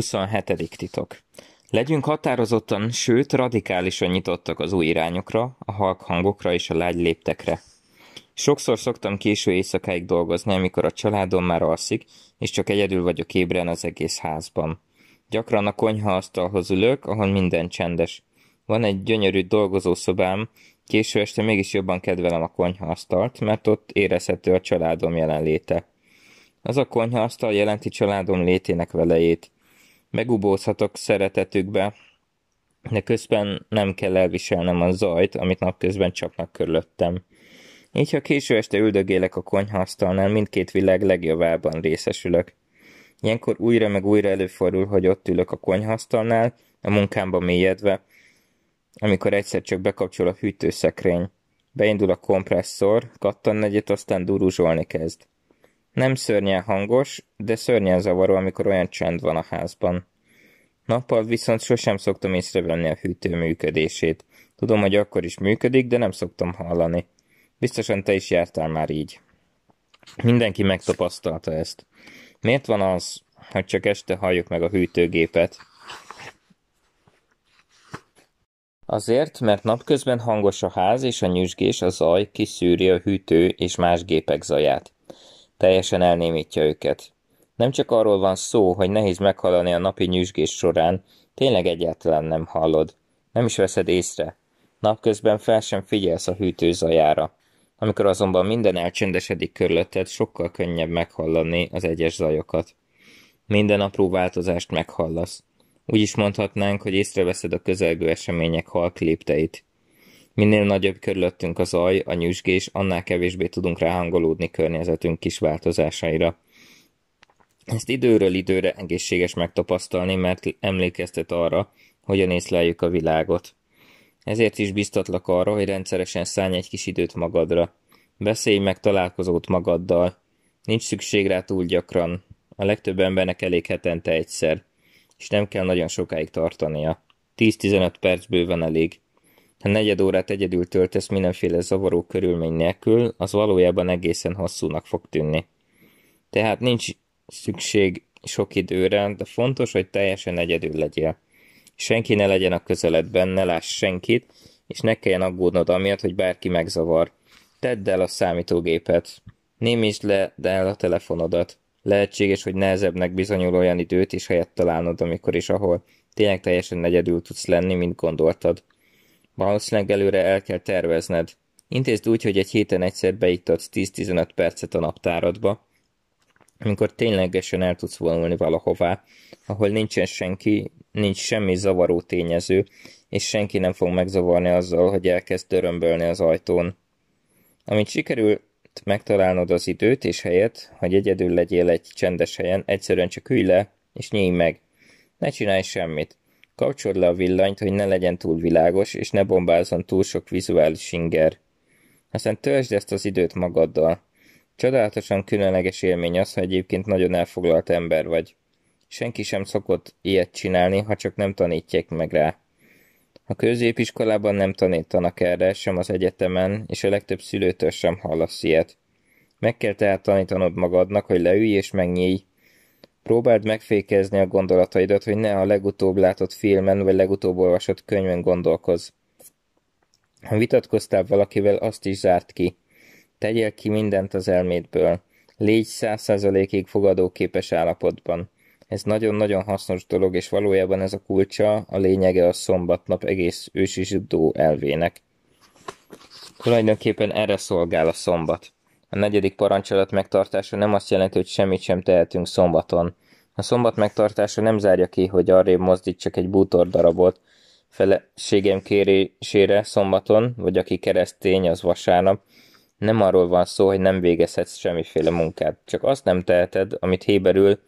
27. titok. Legyünk határozottan, sőt radikálisan nyitottak az új irányokra, a halk hangokra és a lágy léptekre. Sokszor szoktam késő éjszakáig dolgozni, amikor a családom már alszik, és csak egyedül vagyok ébren az egész házban. Gyakran a konyhaasztalhoz ülök, ahol minden csendes. Van egy gyönyörű dolgozószobám, késő este mégis jobban kedvelem a konyhaasztalt, mert ott érezhető a családom jelenléte. Az a konyhaasztal jelenti családom létének velejét. Megubózhatok szeretetükbe, de közben nem kell elviselnem a zajt, amit napközben csapnak körülöttem. Így, ha késő este üldögélek a konyhasztalnál, mindkét világ legjobbában részesülök. Ilyenkor újra meg újra előfordul, hogy ott ülök a konyhasztalnál, a munkámba mélyedve, amikor egyszer csak bekapcsol a hűtőszekrény. Beindul a kompresszor, kattan negyet, aztán duruzsolni kezd. Nem szörnyen hangos, de szörnyen zavaró, amikor olyan csend van a házban. Nappal viszont sosem szoktam észrevenni a hűtő működését. Tudom, hogy akkor is működik, de nem szoktam hallani. Biztosan te is jártál már így. Mindenki megtapasztalta ezt. Miért van az, hogy csak este halljuk meg a hűtőgépet? Azért, mert napközben hangos a ház, és a nyüzsgés, a zaj kiszűri a hűtő és más gépek zaját. Teljesen elnémítja őket. Nem csak arról van szó, hogy nehéz meghallani a napi nyüzsgés során, tényleg egyáltalán nem hallod. Nem is veszed észre. Napközben fel sem figyelsz a hűtő zajára. Amikor azonban minden elcsöndesedik körülötted, sokkal könnyebb meghallani az egyes zajokat. Minden apró változást meghallasz. Úgy is mondhatnánk, hogy észreveszed a közelgő események halk lépteit. Minél nagyobb körülöttünk a zaj, a nyüzsgés, annál kevésbé tudunk ráhangolódni környezetünk kis változásaira. Ezt időről időre egészséges megtapasztalni, mert emlékeztet arra, hogyan észleljük a világot. Ezért is biztatlak arra, hogy rendszeresen szállj egy kis időt magadra. Beszélj meg találkozót magaddal. Nincs szükség rá túl gyakran. A legtöbb embernek elég hetente egyszer, és nem kell nagyon sokáig tartania. 10-15 perc bőven elég. Ha negyed órát egyedül töltesz mindenféle zavaró körülmény nélkül, az valójában egészen hosszúnak fog tűnni. Tehát nincs szükség sok időre, de fontos, hogy teljesen egyedül legyél. Senki ne legyen a közeledben, ne láss senkit, és ne kelljen aggódnod amiatt, hogy bárki megzavar. Tedd el a számítógépet. Némítsd le de el a telefonodat. Lehetséges, hogy nehezebbnek bizonyul olyan időt és helyet találnod, amikor is ahol tényleg teljesen egyedül tudsz lenni, mint gondoltad. Valószínűleg előre el kell tervezned. Intézd úgy, hogy egy héten egyszer beiktatsz 10-15 percet a naptáradba, amikor ténylegesen el tudsz vonulni valahová, ahol nincsen senki, nincs semmi zavaró tényező, és senki nem fog megzavarni azzal, hogy elkezd dörömbölni az ajtón. Amint sikerült megtalálnod az időt és helyet, hogy egyedül legyél egy csendes helyen, egyszerűen csak ülj le, és nyíj meg. Ne csinálj semmit. Kapcsold le a villanyt, hogy ne legyen túl világos, és ne bombázzon túl sok vizuális inger. Aztán töltsd ezt az időt magaddal. Csodálatosan különleges élmény az, hogy egyébként nagyon elfoglalt ember vagy. Senki sem szokott ilyet csinálni, ha csak nem tanítják meg rá. A középiskolában nem tanítanak erre, sem az egyetemen, és a legtöbb szülőtől sem hallasz ilyet. Meg kell tehát tanítanod magadnak, hogy leülj és megnyílj, Próbáld megfékezni a gondolataidat, hogy ne a legutóbb látott filmen vagy legutóbb olvasott könyvön gondolkozz. Ha vitatkoztál valakivel, azt is zárt ki. Tegyél ki mindent az elmédből. Légy száz százalékig fogadóképes állapotban. Ez nagyon-nagyon hasznos dolog, és valójában ez a kulcsa, a lényege a szombatnap egész ősi zsidó elvének. Tulajdonképpen erre szolgál a szombat. A negyedik parancsolat megtartása nem azt jelenti, hogy semmit sem tehetünk szombaton. A szombat megtartása nem zárja ki, hogy arrébb mozdítsak egy bútor darabot. Feleségem kérésére szombaton, vagy aki keresztény, az vasárnap. Nem arról van szó, hogy nem végezhetsz semmiféle munkát, csak azt nem teheted, amit héberül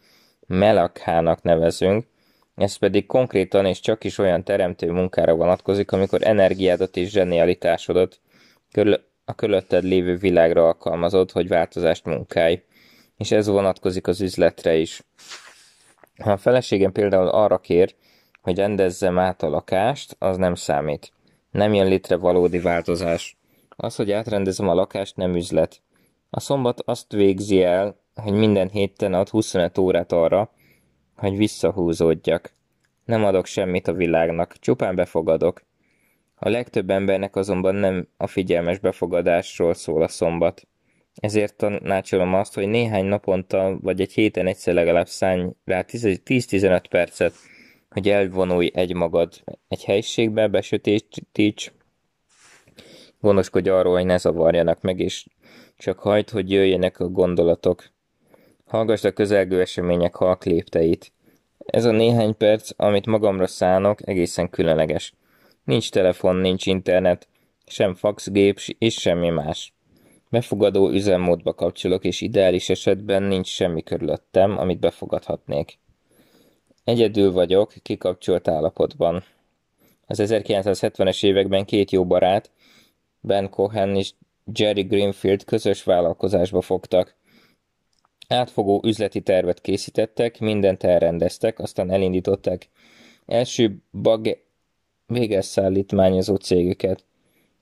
melakhának nevezünk, ez pedig konkrétan és csak is olyan teremtő munkára vonatkozik, amikor energiádat és zsenialitásodat, körül a körülötted lévő világra alkalmazod, hogy változást munkálj. És ez vonatkozik az üzletre is. Ha a feleségem például arra kér, hogy rendezzem át a lakást, az nem számít. Nem jön létre valódi változás. Az, hogy átrendezem a lakást, nem üzlet. A szombat azt végzi el, hogy minden héten ad 25 órát arra, hogy visszahúzódjak. Nem adok semmit a világnak, csupán befogadok. A legtöbb embernek azonban nem a figyelmes befogadásról szól a szombat. Ezért tanácsolom azt, hogy néhány naponta vagy egy héten egyszer legalább szállj rá 10-15 percet, hogy elvonulj egymagad egy helyiségbe, besötétíts, gondoskodj arról, hogy ne zavarjanak meg, és csak hagyd, hogy jöjjenek a gondolatok. Hallgasd a közelgő események halk lépteit. Ez a néhány perc, amit magamra szánok, egészen különleges. Nincs telefon, nincs internet, sem faxgép és semmi más. Befogadó üzemmódba kapcsolok, és ideális esetben nincs semmi körülöttem, amit befogadhatnék. Egyedül vagyok, kikapcsolt állapotban. Az 1970-es években két jó barát, Ben Cohen és Jerry Greenfield közös vállalkozásba fogtak. Átfogó üzleti tervet készítettek, mindent elrendeztek, aztán elindították. Első bag szállítmányozó cégeket.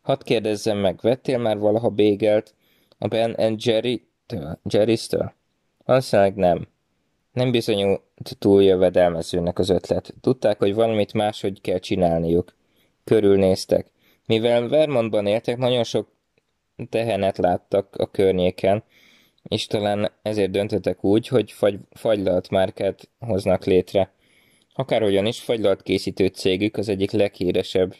Hadd kérdezzem meg, vettél már valaha bégelt a Ben and Jerry-től? jerry től Valószínűleg nem. Nem bizonyult túl jövedelmezőnek az ötlet. Tudták, hogy valamit máshogy kell csinálniuk. Körülnéztek. Mivel Vermontban éltek, nagyon sok tehenet láttak a környéken, és talán ezért döntöttek úgy, hogy fagy, fagylalt márkát hoznak létre. Akárhogyan is fagylaltkészítő cégük az egyik leghíresebb,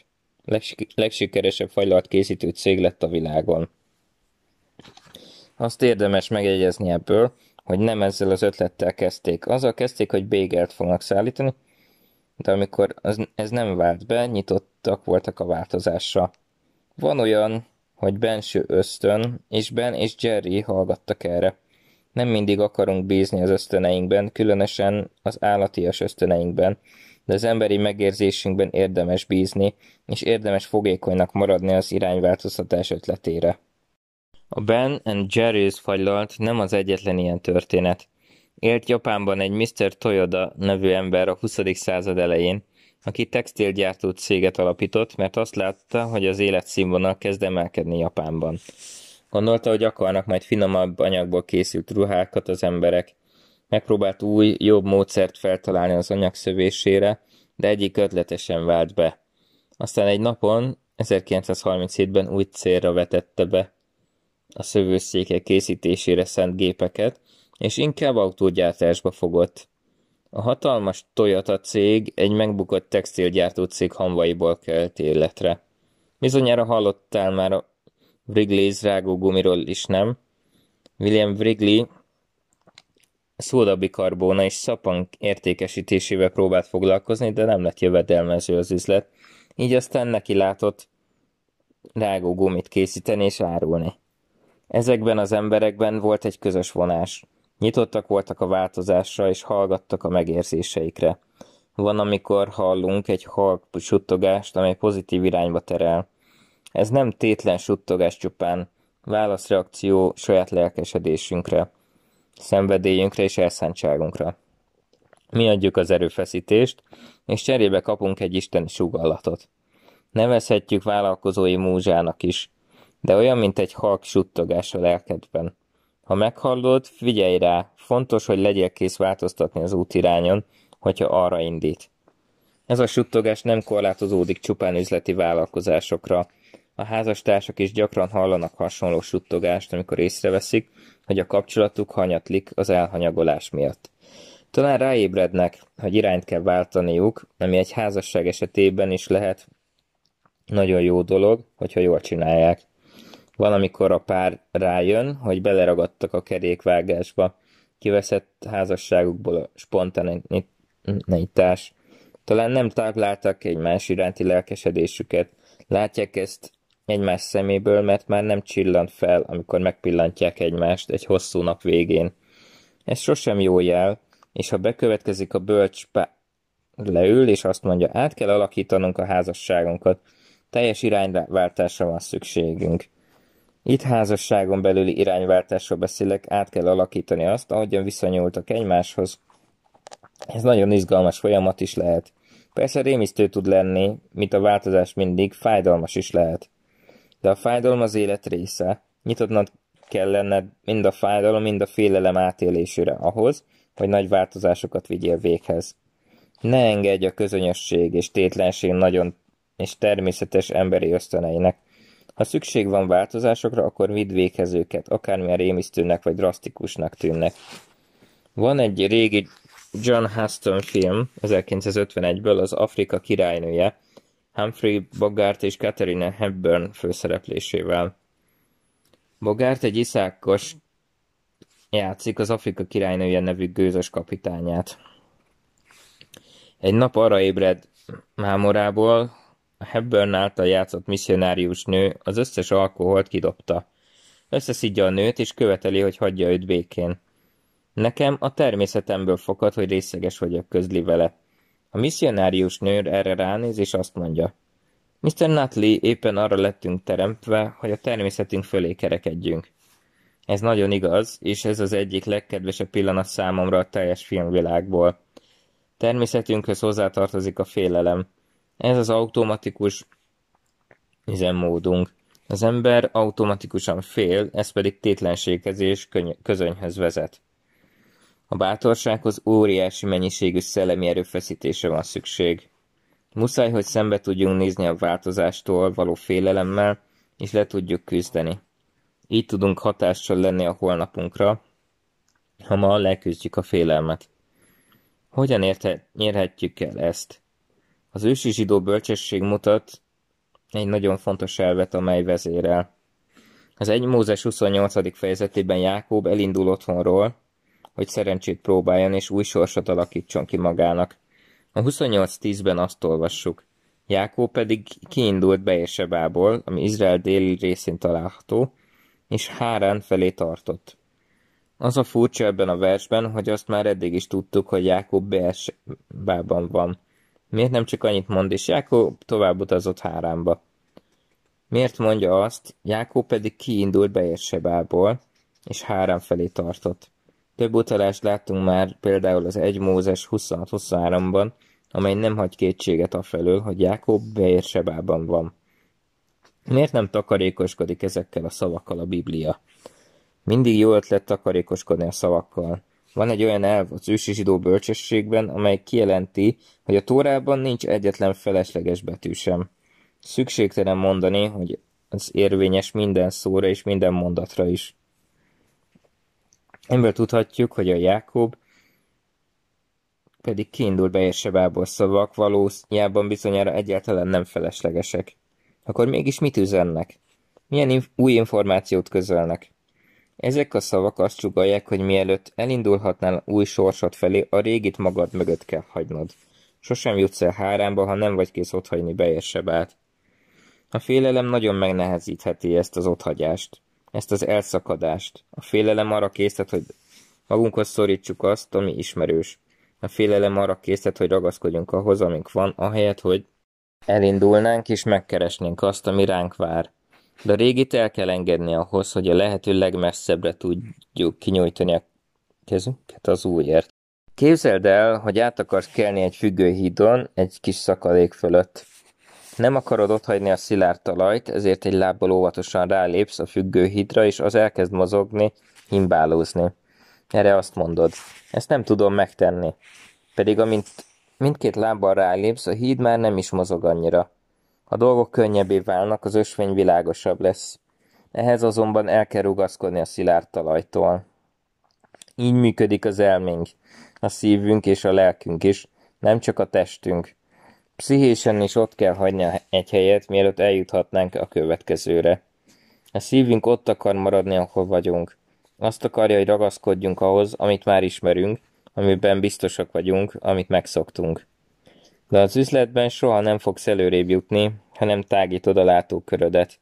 legsik- legsikeresebb fagylaltkészítő cég lett a világon. Azt érdemes megjegyezni ebből, hogy nem ezzel az ötlettel kezdték. Azzal kezdték, hogy bégelt fognak szállítani, de amikor az, ez nem vált be, nyitottak voltak a változásra. Van olyan, hogy benső ösztön, és Ben és Jerry hallgattak erre. Nem mindig akarunk bízni az ösztöneinkben, különösen az állatias ösztöneinkben, de az emberi megérzésünkben érdemes bízni, és érdemes fogékonynak maradni az irányváltoztatás ötletére. A Ben and Jerry's fagylalt nem az egyetlen ilyen történet. Élt Japánban egy Mr. Toyoda nevű ember a 20. század elején, aki textilgyártó céget alapított, mert azt látta, hogy az életszínvonal kezd emelkedni Japánban. Gondolta, hogy akarnak majd finomabb anyagból készült ruhákat az emberek. Megpróbált új, jobb módszert feltalálni az anyag szövésére, de egyik ötletesen vált be. Aztán egy napon, 1937-ben új célra vetette be a szövőszékek készítésére szent gépeket, és inkább autógyártásba fogott. A hatalmas Toyota cég egy megbukott textilgyártó cég hamvaiból kelt életre. Bizonyára hallottál már Wrigley's rágó gumiról is nem. William Wrigley szódabikarbóna és szapank értékesítésével próbált foglalkozni, de nem lett jövedelmező az üzlet, így aztán neki látott rágó gumit készíteni és árulni. Ezekben az emberekben volt egy közös vonás. Nyitottak voltak a változásra, és hallgattak a megérzéseikre. Van, amikor hallunk egy halk suttogást, amely pozitív irányba terel. Ez nem tétlen suttogás csupán, válaszreakció saját lelkesedésünkre, szenvedélyünkre és elszántságunkra. Mi adjuk az erőfeszítést, és cserébe kapunk egy isteni sugallatot. Nevezhetjük vállalkozói múzsának is, de olyan, mint egy halk suttogás a lelkedben. Ha meghallod, figyelj rá, fontos, hogy legyél kész változtatni az útirányon, hogyha arra indít. Ez a suttogás nem korlátozódik csupán üzleti vállalkozásokra, a házastársak is gyakran hallanak hasonló suttogást, amikor észreveszik, hogy a kapcsolatuk hanyatlik az elhanyagolás miatt. Talán ráébrednek, hogy irányt kell váltaniuk, ami egy házasság esetében is lehet nagyon jó dolog, hogyha jól csinálják. Van amikor a pár rájön, hogy beleragadtak a kerékvágásba, kiveszett házasságukból a spontanitás. Talán nem egy egymás iránti lelkesedésüket, látják ezt egymás szeméből, mert már nem csillant fel, amikor megpillantják egymást egy hosszú nap végén. Ez sosem jó jel, és ha bekövetkezik a bölcs pá... leül, és azt mondja, át kell alakítanunk a házasságunkat, teljes irányváltásra van szükségünk. Itt házasságon belüli irányváltásról beszélek, át kell alakítani azt, ahogyan viszonyultak egymáshoz. Ez nagyon izgalmas folyamat is lehet. Persze rémisztő tud lenni, mint a változás mindig, fájdalmas is lehet. De a fájdalom az élet része. Nyitottnak kell lenned mind a fájdalom, mind a félelem átélésére ahhoz, hogy nagy változásokat vigyél véghez. Ne engedj a közönösség és tétlenség nagyon és természetes emberi ösztöneinek. Ha szükség van változásokra, akkor vidd véghez őket, akármilyen rémisztőnek vagy drasztikusnak tűnnek. Van egy régi John Huston film 1951-ből, az Afrika királynője, Humphrey Bogart és Katerina Hepburn főszereplésével. Bogart egy iszákos játszik az Afrika királynője nevű gőzös kapitányát. Egy nap arra ébred mámorából, a Hepburn által játszott misszionárius nő az összes alkoholt kidobta. Összeszidja a nőt, és követeli, hogy hagyja őt békén. Nekem a természetemből fakad, hogy részeges vagyok, közli vele. A misszionárius nő erre ránéz, és azt mondja. Mr. Nutley, éppen arra lettünk teremtve, hogy a természetünk fölé kerekedjünk. Ez nagyon igaz, és ez az egyik legkedvesebb pillanat számomra a teljes filmvilágból. Természetünkhöz hozzátartozik a félelem. Ez az automatikus üzemmódunk. Az ember automatikusan fél, ez pedig tétlenségezés és közönyhöz vezet. A bátorsághoz óriási mennyiségű szellemi erőfeszítése van szükség. Muszáj, hogy szembe tudjunk nézni a változástól való félelemmel, és le tudjuk küzdeni. Így tudunk hatással lenni a holnapunkra, ha ma leküzdjük a félelmet. Hogyan érte, érhetjük el ezt? Az ősi zsidó bölcsesség mutat egy nagyon fontos elvet, amely vezérel. Az 1 Mózes 28. fejezetében Jákob elindul otthonról, hogy szerencsét próbáljon és új sorsot alakítson ki magának. A 28.10-ben azt olvassuk. Jákó pedig kiindult Beérsebából, ami Izrael déli részén található, és Hárán felé tartott. Az a furcsa ebben a versben, hogy azt már eddig is tudtuk, hogy Jákob Beérsebában van. Miért nem csak annyit mond, és Jákob tovább utazott Háránba? Miért mondja azt, Jákob pedig kiindult Beérsebából, és Hárán felé tartott? Több utalást láttunk már például az 1 Mózes 26-23-ban, amely nem hagy kétséget a felől, hogy Jákob Beérsebában van. Miért nem takarékoskodik ezekkel a szavakkal a Biblia? Mindig jó ötlet takarékoskodni a szavakkal. Van egy olyan elv az ősi zsidó bölcsességben, amely kijelenti, hogy a Tórában nincs egyetlen felesleges betű sem. Szükségtelen mondani, hogy az érvényes minden szóra és minden mondatra is. Ebből tudhatjuk, hogy a Jákob pedig kiindul Érsebából, szavak, valójában bizonyára egyáltalán nem feleslegesek. Akkor mégis mit üzennek? Milyen inf- új információt közölnek? Ezek a szavak azt sugalják, hogy mielőtt elindulhatnál új sorsod felé, a régit magad mögött kell hagynod. Sosem jutsz el háránba, ha nem vagy kész otthagyni Beérsebát. A félelem nagyon megnehezítheti ezt az otthagyást ezt az elszakadást. A félelem arra készített, hogy magunkhoz szorítsuk azt, ami ismerős. A félelem arra készített, hogy ragaszkodjunk ahhoz, amink van, ahelyett, hogy elindulnánk és megkeresnénk azt, ami ránk vár. De a régit el kell engedni ahhoz, hogy a lehető legmesszebbre tudjuk kinyújtani a kezünket az újért. Képzeld el, hogy át akarsz kelni egy függőhídon, egy kis szakadék fölött. Nem akarod otthagyni a szilárd talajt, ezért egy lábbal óvatosan rálépsz a függő hidra, és az elkezd mozogni, himbálózni. Erre azt mondod, ezt nem tudom megtenni. Pedig amint mindkét lábbal rálépsz, a híd már nem is mozog annyira. A dolgok könnyebbé válnak, az ösvény világosabb lesz. Ehhez azonban el kell rugaszkodni a szilárd talajtól. Így működik az elménk, a szívünk és a lelkünk is, nem csak a testünk. Pszichésen is ott kell hagyni egy helyet, mielőtt eljuthatnánk a következőre. A szívünk ott akar maradni, ahol vagyunk. Azt akarja, hogy ragaszkodjunk ahhoz, amit már ismerünk, amiben biztosak vagyunk, amit megszoktunk. De az üzletben soha nem fogsz előrébb jutni, ha nem tágítod a látókörödet.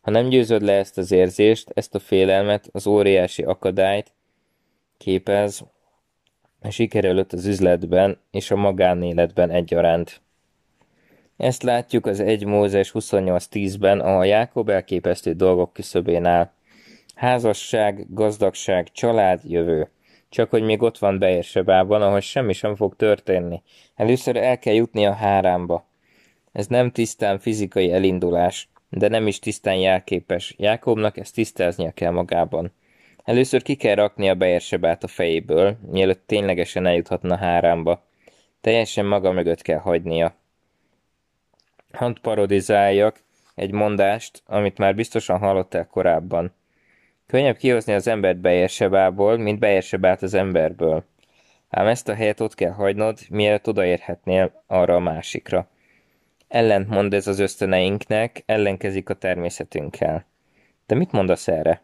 Ha nem győzöd le ezt az érzést, ezt a félelmet, az óriási akadályt képez a siker előtt az üzletben és a magánéletben egyaránt. Ezt látjuk az 1 Mózes 28.10-ben a Jákob elképesztő dolgok küszöbénál. Házasság, gazdagság, család, jövő. Csak hogy még ott van Beérsebában, ahol semmi sem fog történni. Először el kell jutni a hárámba. Ez nem tisztán fizikai elindulás, de nem is tisztán jelképes. Jákobnak ezt tisztáznia kell magában. Először ki kell rakni a Beérsebát a fejéből, mielőtt ténylegesen eljuthatna hárámba. Teljesen maga mögött kell hagynia hadd parodizáljak egy mondást, amit már biztosan hallottál korábban. Könnyebb kihozni az embert Bejersebából, mint Bejersebát az emberből. Ám ezt a helyet ott kell hagynod, mielőtt odaérhetnél arra a másikra. mond ez az ösztöneinknek, ellenkezik a természetünkkel. De mit mondasz erre?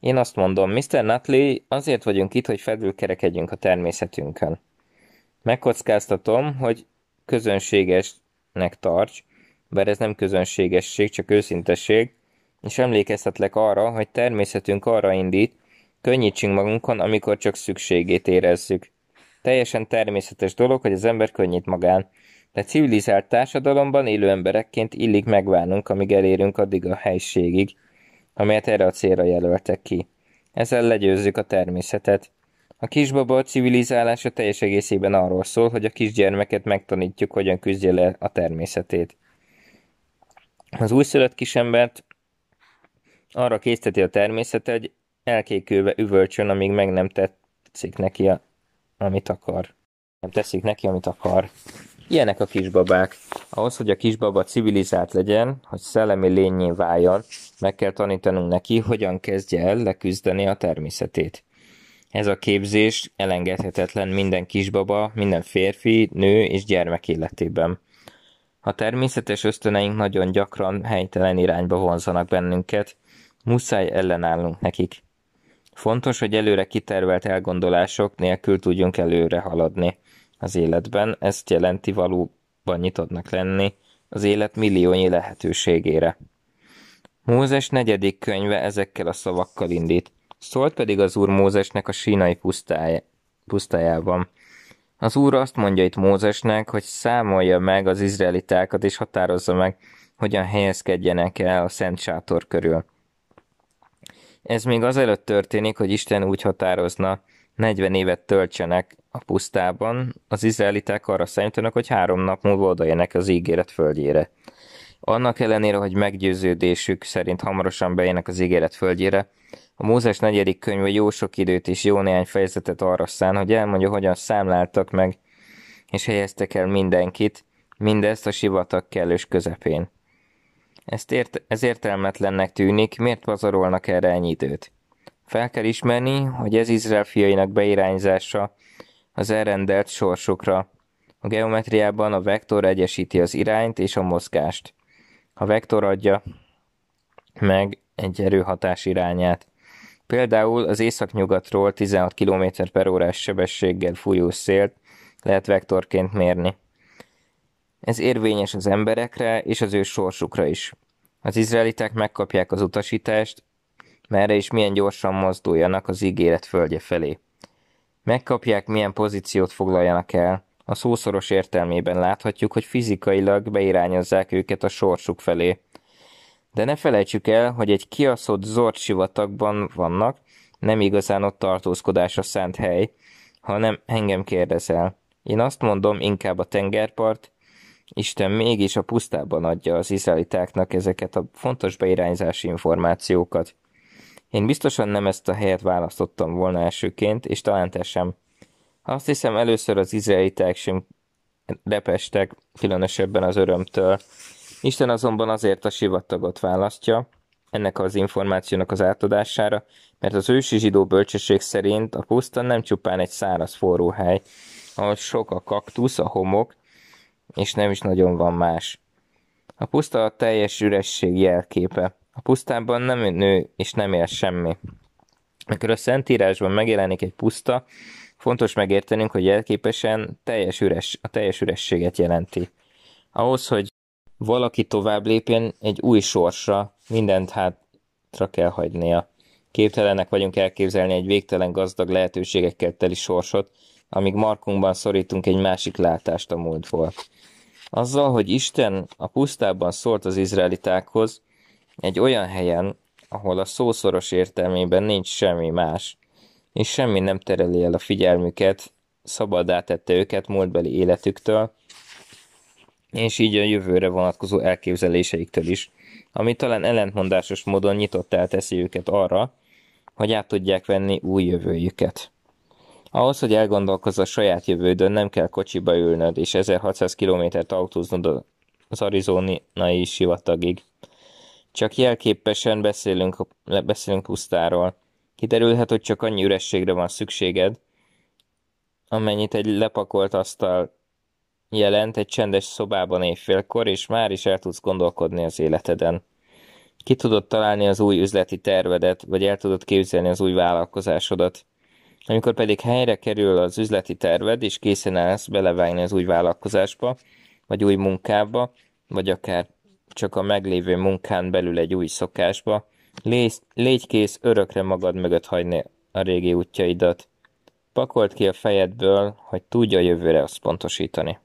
Én azt mondom, Mr. Nutley, azért vagyunk itt, hogy felülkerekedjünk a természetünkön. Megkockáztatom, hogy közönséges nek tarts, bár ez nem közönségesség, csak őszintesség, és emlékezhetlek arra, hogy természetünk arra indít, könnyítsünk magunkon, amikor csak szükségét érezzük. Teljesen természetes dolog, hogy az ember könnyít magán. De civilizált társadalomban élő emberekként illik megvárnunk, amíg elérünk addig a helységig, amelyet erre a célra jelöltek ki. Ezzel legyőzzük a természetet. A kisbaba a civilizálása teljes egészében arról szól, hogy a kisgyermeket megtanítjuk, hogyan küzdje le a természetét. Az újszülött kisembert arra készteti a természet, hogy elkékülve üvölcsön, amíg meg nem tetszik neki, a, amit akar. Nem teszik neki, amit akar. Ilyenek a kisbabák. Ahhoz, hogy a kisbaba civilizált legyen, hogy szellemi lényé váljon, meg kell tanítanunk neki, hogyan kezdje el leküzdeni a természetét. Ez a képzés elengedhetetlen minden kisbaba, minden férfi, nő és gyermek életében. A természetes ösztöneink nagyon gyakran helytelen irányba vonzanak bennünket, muszáj ellenállnunk nekik. Fontos, hogy előre kitervelt elgondolások nélkül tudjunk előre haladni az életben, ezt jelenti valóban nyitottnak lenni az élet milliónyi lehetőségére. Mózes negyedik könyve ezekkel a szavakkal indít. Szólt pedig az úr Mózesnek a sínai pusztáj, pusztájában. Az úr azt mondja itt Mózesnek, hogy számolja meg az izraelitákat, és határozza meg, hogyan helyezkedjenek el a szent sátor körül. Ez még azelőtt történik, hogy Isten úgy határozna, 40 évet töltsenek a pusztában, az izraeliták arra számítanak, hogy három nap múlva odajönnek az ígéret földjére. Annak ellenére, hogy meggyőződésük szerint hamarosan bejönnek az ígéret földjére, a Mózes negyedik könyve jó sok időt és jó néhány fejezetet arra szán, hogy elmondja, hogyan számláltak meg és helyeztek el mindenkit, mindezt a sivatag kellős közepén. Ezt ért- ez értelmetlennek tűnik, miért pazarolnak erre ennyi időt? Fel kell ismerni, hogy ez Izrael fiainak beirányzása az elrendelt sorsokra. A geometriában a vektor egyesíti az irányt és a mozgást. A vektor adja meg egy erőhatás irányát. Például az északnyugatról 16 km per órás sebességgel fújó szélt lehet vektorként mérni. Ez érvényes az emberekre és az ő sorsukra is. Az izraeliták megkapják az utasítást, merre és milyen gyorsan mozduljanak az ígéret földje felé. Megkapják, milyen pozíciót foglaljanak el. A szószoros értelmében láthatjuk, hogy fizikailag beirányozzák őket a sorsuk felé. De ne felejtsük el, hogy egy kiaszott zord sivatagban vannak, nem igazán ott a szent hely, hanem engem kérdezel. Én azt mondom, inkább a tengerpart, Isten mégis a pusztában adja az izraelitáknak ezeket a fontos beirányzási információkat. Én biztosan nem ezt a helyet választottam volna elsőként, és talán te sem. Azt hiszem először az izraeliták sem repestek, különösebben az örömtől, Isten azonban azért a sivatagot választja, ennek az információnak az átadására, mert az ősi zsidó bölcsesség szerint a puszta nem csupán egy száraz forró hely, ahol sok a kaktusz, a homok, és nem is nagyon van más. A puszta a teljes üresség jelképe. A pusztában nem nő és nem él semmi. Mikor a Szentírásban megjelenik egy puszta, fontos megértenünk, hogy jelképesen teljes üres, a teljes ürességet jelenti. Ahhoz, hogy valaki tovább lépjen egy új sorsra, mindent hátra kell hagynia. Képtelenek vagyunk elképzelni egy végtelen gazdag lehetőségekkel teli sorsot, amíg markunkban szorítunk egy másik látást a múltból. Azzal, hogy Isten a pusztában szólt az izraelitákhoz, egy olyan helyen, ahol a szószoros értelmében nincs semmi más, és semmi nem tereli el a figyelmüket, szabadá tette őket múltbeli életüktől, és így a jövőre vonatkozó elképzeléseiktől is, ami talán ellentmondásos módon nyitott el teszi őket arra, hogy át tudják venni új jövőjüket. Ahhoz, hogy elgondolkozz a saját jövődön, nem kell kocsiba ülnöd és 1600 kilométert autóznod az arizonai sivatagig. Csak jelképesen beszélünk, beszélünk pusztáról. Kiderülhet, hogy csak annyi ürességre van szükséged, amennyit egy lepakolt asztal jelent egy csendes szobában éjfélkor, és már is el tudsz gondolkodni az életeden. Ki tudod találni az új üzleti tervedet, vagy el tudod képzelni az új vállalkozásodat. Amikor pedig helyre kerül az üzleti terved, és készen állsz belevágni az új vállalkozásba, vagy új munkába, vagy akár csak a meglévő munkán belül egy új szokásba, légy, légy kész örökre magad mögött hagyni a régi útjaidat. pakolt ki a fejedből, hogy tudja a jövőre azt pontosítani.